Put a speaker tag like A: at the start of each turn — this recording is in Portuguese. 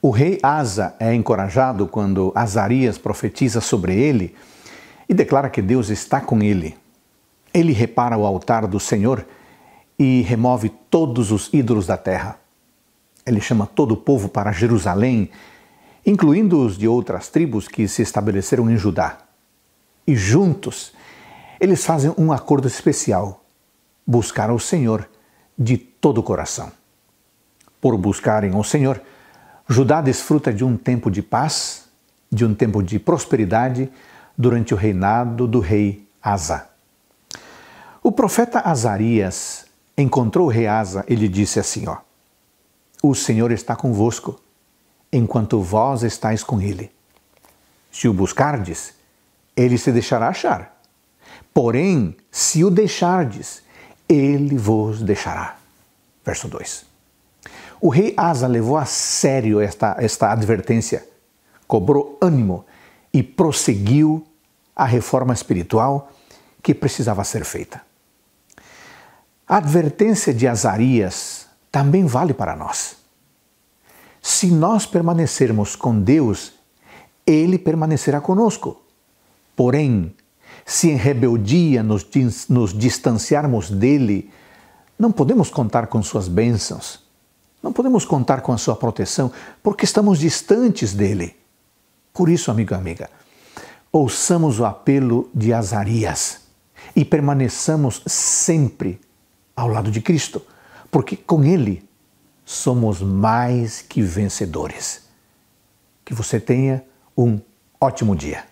A: O rei Asa é encorajado quando Azarias profetiza sobre ele e declara que Deus está com ele. Ele repara o altar do Senhor e remove todos os ídolos da terra. Ele chama todo o povo para Jerusalém, incluindo os de outras tribos que se estabeleceram em Judá. E juntos, eles fazem um acordo especial: buscar ao Senhor de todo o coração. Por buscarem ao Senhor, Judá desfruta de um tempo de paz, de um tempo de prosperidade durante o reinado do rei Asa. O profeta Azarias encontrou o rei Asa e lhe disse assim: ó, O Senhor está convosco, enquanto vós estáis com ele. Se o buscardes, ele se deixará achar. Porém, se o deixardes, ele vos deixará. Verso 2. O rei Asa levou a sério esta, esta advertência, cobrou ânimo e prosseguiu a reforma espiritual que precisava ser feita. A advertência de Azarias também vale para nós. Se nós permanecermos com Deus, Ele permanecerá conosco. Porém, se em rebeldia nos, nos distanciarmos dele, não podemos contar com suas bênçãos não podemos contar com a sua proteção porque estamos distantes dele. Por isso, amigo e amiga, ouçamos o apelo de Azarias e permaneçamos sempre ao lado de Cristo, porque com ele somos mais que vencedores. Que você tenha um ótimo dia.